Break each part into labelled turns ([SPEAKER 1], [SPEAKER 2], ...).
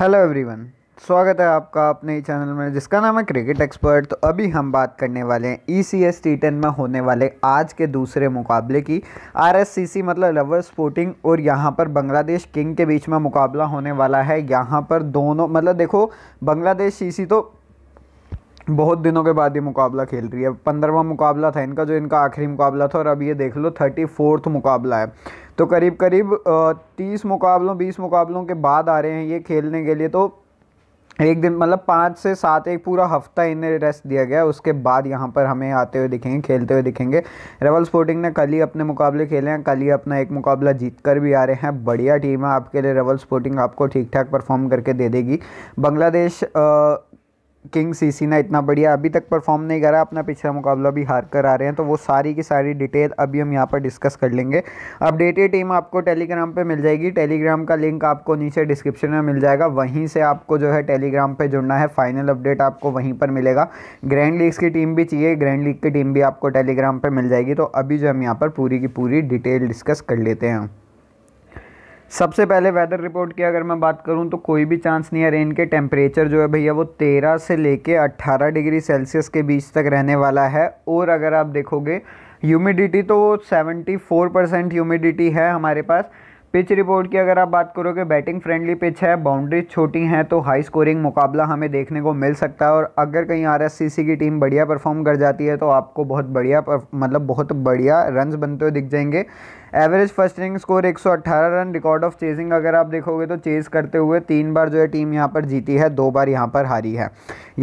[SPEAKER 1] hello everyone स्वागत है आपका अपने ही चैनल में जिसका नाम है क्रिकेट एक्सपर्ट तो अभी हम बात करने वाले हैं E C S T ten में होने वाले आज के दूसरे मुकाबले की आर एस सी सी मतलब लवर स्पोर्टिंग और यहाँ पर बांग्लादेश किंग के बीच में मुकाबला होने वाला है यहाँ पर दोनों मतलब देखो बांग्लादेश सी सी तो बहुत दिनों के बाद ये मुकाबला खेल रही है पंद्रहवा मुकाबला था इनका जो इनका आखिरी मुकाबला था और अब ये देख लो थर्टी फोर्थ मुकाबला है तो करीब करीब तीस मुकाबलों बीस मुकाबलों के बाद आ रहे हैं ये खेलने के लिए तो एक दिन मतलब पाँच से सात एक पूरा हफ्ता इन्हें रेस्ट दिया गया उसके बाद यहाँ पर हमें आते हुए दिखेंगे खेलते हुए दिखेंगे रेवल स्पोर्टिंग ने कल ही अपने मुकाबले खेले हैं कल ही अपना एक मुकाबला जीत कर भी आ रहे हैं बढ़िया टीम है आपके लिए रेवल स्पोर्टिंग आपको ठीक ठाक परफॉर्म करके दे देगी बांग्लादेश किंग सीसी ना इतना बढ़िया अभी तक परफॉर्म नहीं करा अपना पिछला मुकाबला भी हार कर आ रहे हैं तो वो सारी की सारी डिटेल अभी हम यहाँ पर डिस्कस कर लेंगे अपडेटेड टीम आपको टेलीग्राम पे मिल जाएगी टेलीग्राम का लिंक आपको नीचे डिस्क्रिप्शन में मिल जाएगा वहीं से आपको जो है टेलीग्राम पर जुड़ना है फाइनल अपडेट आपको वहीं पर मिलेगा ग्रैंड लीग्स की टीम भी चाहिए ग्रैंड लीग की टीम भी आपको टेलीग्राम पर मिल जाएगी तो अभी जो हम यहाँ पर पूरी की पूरी डिटेल डिस्कस कर लेते हैं सबसे पहले वेदर रिपोर्ट की अगर मैं बात करूं तो कोई भी चांस नहीं है रेन के टेम्परेचर जो है भैया वो 13 से लेके 18 डिग्री सेल्सियस के बीच तक रहने वाला है और अगर आप देखोगे ह्यूमिडिटी तो 74 परसेंट ह्यूमिडिटी है हमारे पास पिच रिपोर्ट की अगर आप बात करोगे बैटिंग फ्रेंडली पिच है बाउंड्रीज छोटी हैं तो हाई स्कोरिंग मुकाबला हमें देखने को मिल सकता है और अगर कहीं आर की टीम बढ़िया परफॉर्म कर जाती है तो आपको बहुत बढ़िया मतलब बहुत बढ़िया रन्स बनते हुए दिख जाएंगे average first inning score 118 run record of chasing अगर आप देखोगे तो चेज करते हुए तीन बार जो है टीम यहाँ पर जीती है दो बार यहाँ पर हारी है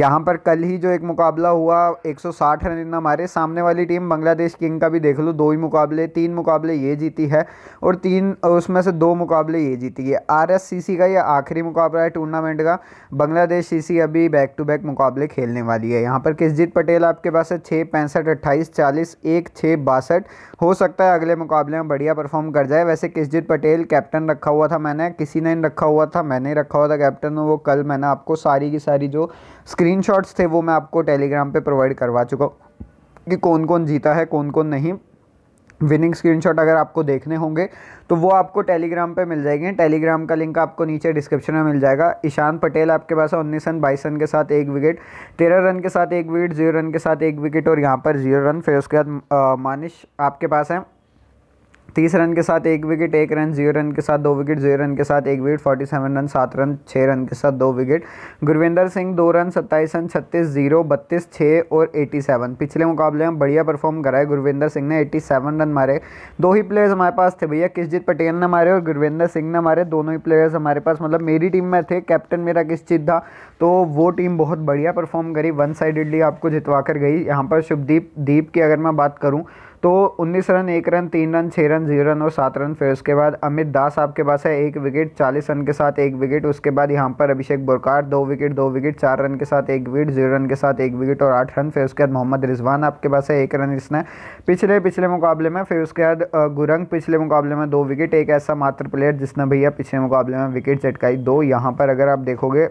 [SPEAKER 1] यहाँ पर कल ही जो एक मुकाबला हुआ 160 रन इतना मारे सामने वाली टीम बांग्लादेश किंग का भी देख लो दो ही मुकाबले तीन मुकाबले ये जीती है और तीन उसमें से दो मुकाबले ये जीती है आर का ये आखिरी मुकाबला है टूर्नामेंट का बांग्लादेश सी अभी बैक टू बैक मुकाबले खेलने वाली है यहाँ पर किसजीत पटेल आपके पास है छः पैंसठ अट्ठाईस चालीस एक छः बासठ हो सकता है अगले मुकाबले में बढ़िया परफॉर्म कर जाए वैसे किसजीत पटेल कैप्टन रखा हुआ था मैंने किसी ने रखा हुआ था मैंने रखा हुआ था कैप्टन वो कल मैंने आपको सारी की सारी जो स्क्रीनशॉट्स थे वो मैं आपको टेलीग्राम पे प्रोवाइड करवा चुका हूँ कि कौन कौन जीता है कौन कौन नहीं विनिंग स्क्रीनशॉट अगर आपको देखने होंगे तो वो आपको टेलीग्राम पे मिल जाएंगे टेलीग्राम का लिंक आपको नीचे डिस्क्रिप्शन में मिल जाएगा ईशान पटेल आपके पास है उन्नीस रन बाईस रन के साथ एक विकेट तेरह रन के साथ एक विकेट जीरो रन के साथ एक विकेट और यहाँ पर जीरो रन फिर उसके बाद मानिश आपके पास है तीस रन के साथ एक विकेट एक रन जीरो रन के साथ दो विकेट जीरो रन के साथ एक विकेट फोर्टी सेवन रन सात रन छः रन के साथ दो विकेट गुरविंदर सिंह दो रन सत्ताईस रन छत्तीस जीरो बत्तीस छः और एटी सेवन पिछले मुकाबले में बढ़िया परफॉर्म करा है गुरविंदर सिंह ने एटी सेवन रन मारे दो ही प्लेयर्स हमारे पास थे भैया किसजीत पटेल ने मारे और गुरविंदर सिंह ने मारे दोनों ही प्लेयर्स हमारे पास मतलब मेरी टीम में थे कैप्टन मेरा किसजीत था तो वो टीम बहुत बढ़िया परफॉर्म करी वन साइडेडली आपको जितवा कर गई यहाँ पर शुभदीप दीप की अगर मैं बात करूँ तो 19 रन एक रन तीन रन छः रन जीरो रन और सात रन फिर उसके बाद अमित दास आपके पास है एक विकेट चालीस रन के साथ एक विकेट उसके बाद यहाँ पर अभिषेक बोरकार दो विकेट दो विकेट चार रन के साथ एक विकेट जीरो रन के साथ एक विकेट और आठ रन फिर उसके बाद मोहम्मद रिजवान आपके पास है एक रन इसने पिछले पिछले मुकाबले में फिर उसके बाद गुरंग पिछले मुकाबले में दो विकेट एक ऐसा मात्र प्लेयर जिसने भैया पिछले मुकाबले में विकेट चटकाई दो यहाँ पर अगर आप देखोगे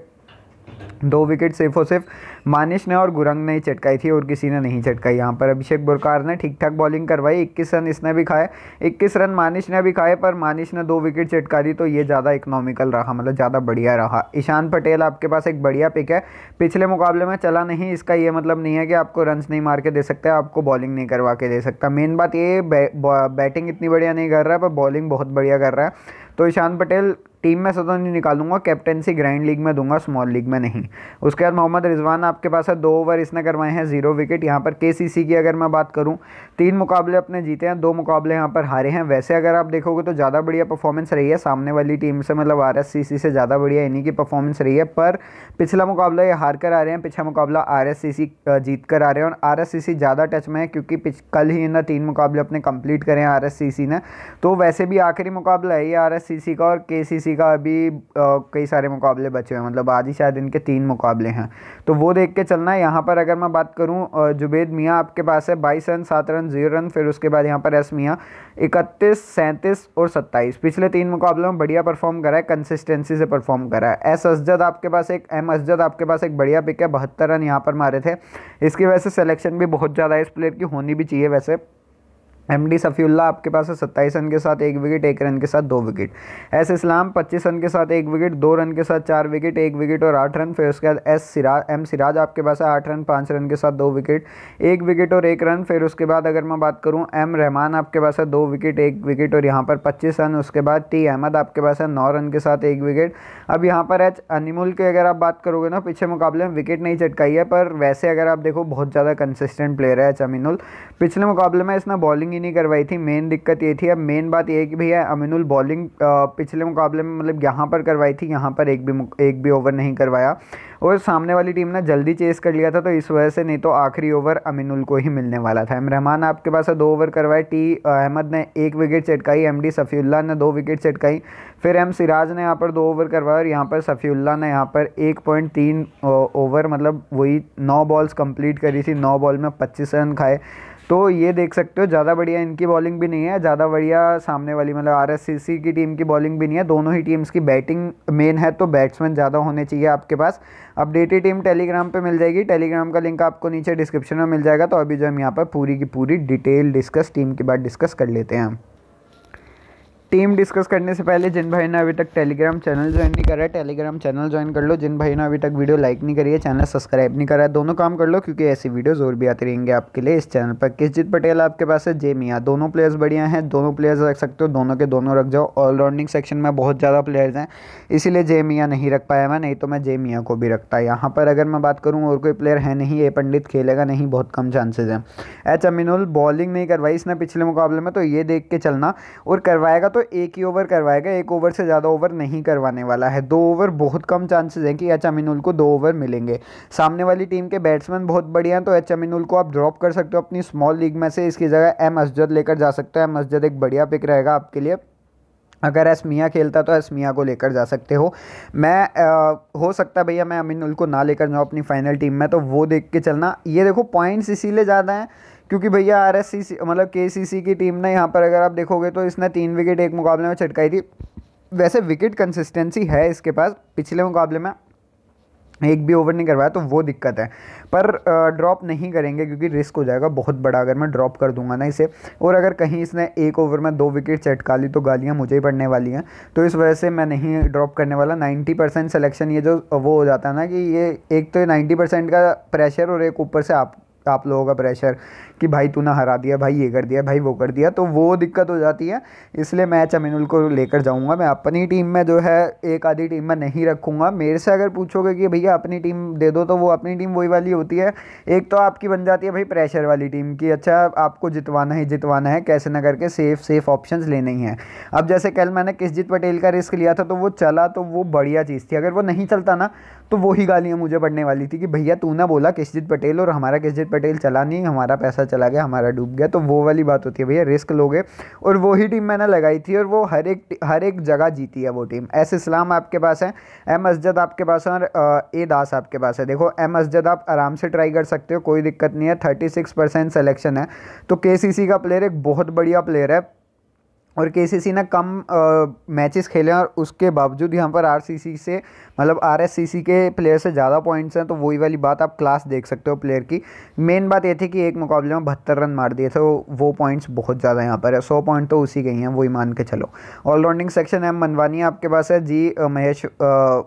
[SPEAKER 1] दो विकेट सिर्फ और सिर्फ मानिश ने और गुरंग ने ही चटकाई थी और किसी ने नहीं चटकाई यहाँ पर अभिषेक बुरकार ने ठीक ठाक बॉलिंग करवाई 21 रन इसने भी खाए 21 रन मानिश ने भी खाए पर मानिश ने दो विकेट चटका दी तो ये ज़्यादा इकोनॉमिकल रहा मतलब ज़्यादा बढ़िया रहा ईशान पटेल आपके पास एक बढ़िया पिक है पिछले मुकाबले में चला नहीं इसका ये मतलब नहीं है कि आपको रन नहीं मार के दे सकते आपको बॉलिंग नहीं करवा के दे सकता मेन बात ये बैटिंग इतनी बढ़िया नहीं कर रहा है पर बॉलिंग बहुत बढ़िया कर रहा है तो ईशान पटेल टीम में सदन नहीं निकालूंगा कैप्टनसी ग्रैंड लीग में दूंगा स्मॉल लीग में नहीं उसके बाद मोहम्मद रिजवान आपके पास है दो ओवर इसने करवाए हैं जीरो विकेट यहाँ पर के की अगर मैं बात करूँ तीन मुकाबले अपने जीते हैं दो मुकाबले यहाँ पर हारे हैं वैसे अगर आप देखोगे तो ज़्यादा बढ़िया परफॉर्मेंस रही है सामने वाली टीम से मतलब आर एस से ज़्यादा बढ़िया इन्हीं की परफॉर्मेंस रही है पर पिछला मुकाबला ये हार कर आ रहे हैं पिछला मुकाबला आर एस सी सी जीत कर आ रहे हैं और आर एस सी सी ज़्यादा टच में है क्योंकि कल ही इन्हें तीन मुकाबले अपने कंप्लीट करें आर एस सी सी ने तो वैसे भी आखिरी मुकाबला है ये आर एस सी सी का और के सी सी का अभी कई सारे मुकाबले बचे हुए हैं मतलब आज ही शायद इनके तीन मुकाबले हैं तो वो देख के चलना है यहाँ पर अगर मैं बात करूँ जुबेद मियाँ आपके पास है बाईस रन सात रन जीरो रन फिर उसके बाद यहाँ पर एस मियाँ इकतीस सैंतीस और सत्ताईस पिछले तीन मुकाबलों में बढ़िया परफॉर्म करा है कंसिस्टेंसी से परफॉर्म करा है एस असजद आपके पास एक एम असजद आपके पास एक बढ़िया पिक है बहत्तर रन यहाँ पर मारे थे इसकी वजह से सेलेक्शन भी बहुत ज़्यादा है इस प्लेयर की होनी भी चाहिए वैसे एम डी सफील्ला आपके पास है सत्ताईस रन के साथ एक विकेट एक रन के साथ दो विकेट एस इस्लाम पच्चीस रन के साथ एक विकेट दो रन के साथ चार विकेट एक विकेट और आठ रन फिर उसके बाद एस सिराज एम सिराज आपके पास है आठ रन पाँच रन के साथ दो विकेट एक विकेट और एक रन फिर उसके बाद अगर मैं बात करूँ एम रहमान आपके पास है दो विकेट एक विकेट और यहाँ पर पच्चीस रन उसके बाद टी अहमद आपके पास है नौ रन के साथ एक विकेट अब यहाँ पर एच अनिमुल की अगर आप बात करोगे ना पिछले मुकाबले में विकेट नहीं चटकाई है पर वैसे अगर आप देखो बहुत ज़्यादा कंसिस्टेंट प्लेयर है एच अमिनुल पिछले मुकाबले में इसने बॉलिंग ही नहीं करवाई थी मेन दिक्कत ये थी अब मेन बात ये है कि भैया अमिनुल बॉलिंग पिछले मुकाबले में मतलब यहाँ पर करवाई थी यहाँ पर एक भी एक भी ओवर नहीं करवाया और सामने वाली टीम ने जल्दी चेस कर लिया था तो इस वजह से नहीं तो आखिरी ओवर अमिनुल को ही मिलने वाला था एम रहमान आपके पास दो ओवर करवाए टी अहमद ने एक विकेट चटकाई एम डी सफ़ीउल्ला ने दो विकेट चटकाई फिर एम सिराज ने यहाँ पर दो ओवर करवाया और यहाँ पर सफ़ीउल्ला ने यहाँ पर एक पॉइंट तीन ओवर मतलब वही नौ बॉल्स कंप्लीट करी थी नौ बॉल में पच्चीस रन खाए तो ये देख सकते हो ज़्यादा बढ़िया इनकी बॉलिंग भी नहीं है ज़्यादा बढ़िया सामने वाली मतलब आरएससीसी की टीम की बॉलिंग भी नहीं है दोनों ही टीम्स की बैटिंग मेन है तो बैट्समैन ज़्यादा होने चाहिए आपके पास अपडेटेड टीम टेलीग्राम पे मिल जाएगी टेलीग्राम का लिंक आपको नीचे डिस्क्रिप्शन में मिल जाएगा तो अभी जो हम यहाँ पर पूरी की पूरी डिटेल डिस्कस टीम के बाद डिस्कस कर लेते हैं हम टीम डिस्कस करने से पहले जिन भाई ने अभी तक टेलीग्राम चैनल ज्वाइन नहीं करा है टेलीग्राम चैनल ज्वाइन कर लो जिन भाई ने अभी तक वीडियो लाइक नहीं करी है चैनल सब्सक्राइब नहीं करा है दोनों काम कर लो क्योंकि ऐसी वीडियोज़ और भी आती रहेंगे आपके लिए इस चैनल पर किसजित पटेल आपके पास है जे मियाँ दोनों प्लेयर्स बढ़िया हैं दोनों प्लेयर्स रख सकते हो दोनों के दोनों रख जाओ ऑलराउंडिंग सेक्शन में बहुत ज़्यादा प्लेयर्स हैं इसीलिए जे मियाँ नहीं रख पाया मैं नहीं तो मैं जे मियाँ को भी रखता यहाँ पर अगर मैं बात करूँ और कोई प्लेयर है नहीं ए पंडित खेलेगा नहीं बहुत कम चांसेज हैं एच अमिनुल बॉलिंग नहीं करवाई इसने पिछले मुकाबले में तो ये देख के चलना और करवाएगा तो तो एक ही ओवर करवाएगा एक ओवर से ज़्यादा ओवर नहीं करवाने वाला है दो ओवर बहुत कम चांसेस हैं कि एच अमिनुल को दो ओवर मिलेंगे सामने वाली टीम के बैट्समैन बहुत बढ़िया हैं तो एच अमिनुल को आप ड्रॉप कर सकते हो अपनी स्मॉल लीग में से इसकी जगह एम असजद लेकर जा सकते हो एम असजद एक बढ़िया पिक रहेगा आपके लिए अगर एसमिया खेलता तो एसमिया को लेकर जा सकते हो मैं आ, हो सकता है भैया मैं अमिनुल को ना लेकर जाऊँ अपनी फाइनल टीम में तो वो देख के चलना ये देखो पॉइंट्स इसीलिए ज़्यादा हैं क्योंकि भैया आर मतलब के की टीम ने यहाँ पर अगर आप देखोगे तो इसने तीन विकेट एक मुकाबले में छटकाई थी वैसे विकेट कंसिस्टेंसी है इसके पास पिछले मुकाबले में एक भी ओवर नहीं करवाया तो वो दिक्कत है पर ड्रॉप नहीं करेंगे क्योंकि रिस्क हो जाएगा बहुत बड़ा अगर मैं ड्रॉप कर दूंगा ना इसे और अगर कहीं इसने एक ओवर में दो विकेट चटका ली तो गालियाँ मुझे ही पड़ने वाली हैं तो इस वजह से मैं नहीं ड्रॉप करने वाला 90 परसेंट सलेक्शन ये जो वो हो जाता है ना कि ये एक तो नाइन्टी परसेंट का प्रेशर और एक ऊपर से आप तो आप लोगों का प्रेशर कि भाई तूने हरा दिया भाई ये कर दिया भाई वो कर दिया तो वो दिक्कत हो जाती है इसलिए मैं चमिनुल को लेकर जाऊँगा मैं अपनी टीम में जो है एक आधी टीम में नहीं रखूंगा मेरे से अगर पूछोगे कि भैया अपनी टीम दे दो तो वो अपनी टीम वही वाली होती है एक तो आपकी बन जाती है भाई प्रेशर वाली टीम की अच्छा आपको जितवाना ही जितवाना है कैसे ना करके सेफ़ सेफ़ ऑप्शन लेने ही हैं अब जैसे कल मैंने किसजीत पटेल का रिस्क लिया था तो वो चला तो वो बढ़िया चीज़ थी अगर वो नहीं चलता ना तो वही गालियाँ मुझे पड़ने वाली थी कि भैया तू ना बोला किसजीत पटेल और हमारा किसजीत पटेल चला नहीं हमारा पैसा चला गया हमारा डूब गया तो वो वाली बात होती है भैया रिस्क लोगे और वही टीम मैंने लगाई थी और वो हर एक हर एक जगह जीती है वो टीम एस इस्लाम आपके पास है एम असजद आपके पास है और ए दास आपके पास है देखो एम असजद आप आराम से ट्राई कर सकते हो कोई दिक्कत नहीं है थर्टी सिक्स परसेंट है तो के सी सी का प्लेयर एक बहुत बढ़िया प्लेयर है और के ने कम मैचेस खेले हैं और उसके बावजूद यहाँ पर आरसीसी से मतलब आरएससीसी के प्लेयर से ज़्यादा पॉइंट्स हैं तो वही वाली बात आप क्लास देख सकते हो प्लेयर की मेन बात ये थी कि एक मुकाबले में बहत्तर रन मार दिए थे तो वो पॉइंट्स बहुत ज़्यादा यहाँ पर है सौ पॉइंट तो उसी के ही हैं वही मान के चलो ऑलराउंडिंग सेक्शन एम मनवानी आपके पास है जी महेश आ,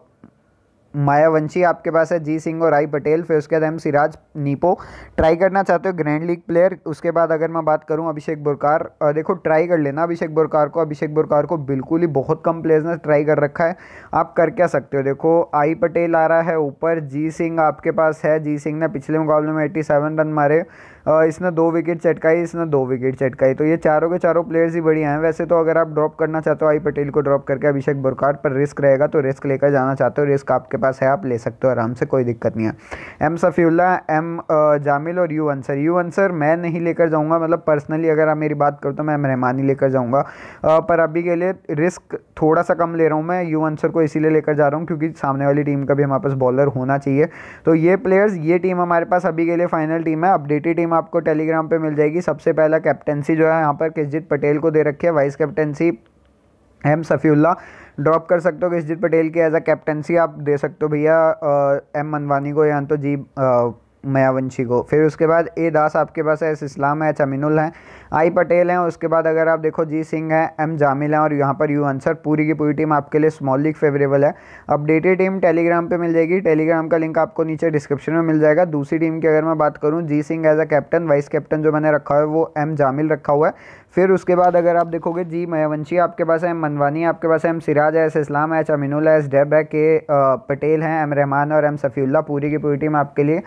[SPEAKER 1] मायावंशी आपके पास है जी सिंह और आई पटेल फिर उसके बाद एम सिराज नीपो ट्राई करना चाहते हो ग्रैंड लीग प्लेयर उसके बाद अगर मैं बात करूं अभिषेक बुरकार देखो ट्राई कर लेना अभिषेक बुरकार को अभिषेक बुरकार को बिल्कुल ही बहुत कम प्लेयर्स ने ट्राई कर रखा है आप कर क्या सकते हो देखो आई पटेल आ रहा है ऊपर जी सिंह आपके पास है जी सिंह ने पिछले मुकाबले में एट्टी रन मारे इसने दो विकेट चटकाई इसने दो विकेट चटकाई तो ये चारों के चारों प्लेयर्स ही बढ़िया हैं वैसे तो अगर आप ड्रॉप करना चाहते हो आई पटेल को ड्रॉप करके अभिषेक बुरकार पर रिस्क रहेगा तो रिस्क लेकर जाना चाहते हो रिस्क आपके पास है आप ले सकते हो आराम से कोई दिक्कत नहीं है एम सफ़ीउल्ला एम जामिल और यू अंसर यू अंसर मैं नहीं लेकर जाऊँगा मतलब पर्सनली अगर आप मेरी बात करो तो मैं रहमानी लेकर जाऊँगा पर अभी के लिए रिस्क थोड़ा सा कम ले रहा हूँ मैं यू अंसर को इसीलिए लेकर जा रहा हूँ क्योंकि सामने वाली टीम का भी हमारे पास बॉलर होना चाहिए तो ये प्लेयर्स ये टीम हमारे पास अभी के लिए फाइनल टीम है अपडेटेड टीम आपको टेलीग्राम पे मिल जाएगी सबसे पहला कैप्टनसी जो है यहाँ पर किसजीत पटेल को दे रखी है vice captaincy M Safiullah drop कर सकते हो किसजीत पटेल की एज अ कैप्टनसी आप दे सकते हो भैया एम मनवानी को या तो जी आ, मयावंशी को फिर उसके बाद ए दास आपके पास है एस इस्लाम है एच अमिनुल हैं आई पटेल हैं उसके बाद अगर आप देखो जी सिंह हैं एम जामिल हैं और यहाँ पर यू आंसर पूरी की पूरी टीम आपके लिए स्मॉल लीग फेवरेबल है अपडेटेड टीम टेलीग्राम पे मिल जाएगी टेलीग्राम का लिंक आपको नीचे डिस्क्रिप्शन में मिल जाएगा दूसरी टीम की अगर मैं बात करूँ G Singh as a captain vice captain जो मैंने रखा है वो एम जामिल रखा हुआ है फिर उसके बाद अगर आप देखोगे जी मयावंशी आपके पास है मनवानी आपके पास है एम सिराज है एस इस्लाम है चमिनुल एस डेब है के पटेल हैं एम रहमान और एम सफ़ील्ला पूरी की पूरी टीम आपके लिए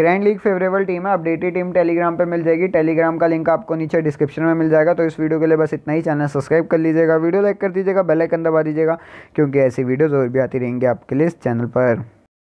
[SPEAKER 1] ग्रैंड लीग फेवरेबल टीम है अपडेटेड टीम टेलीग्राम पर मिल जाएगी टेलीग्राम का लिंक आपको नीचे डिस्क्रिप्शन में मिल जाएगा तो इस वीडियो के लिए बस इतना ही चैनल सब्सक्राइब कर लीजिएगा वीडियो लाइक कर दीजिएगा बेलाइकन दबा दीजिएगा क्योंकि ऐसी वीडियोज़ और भी आती रहेंगी आपके लिए इस चैनल पर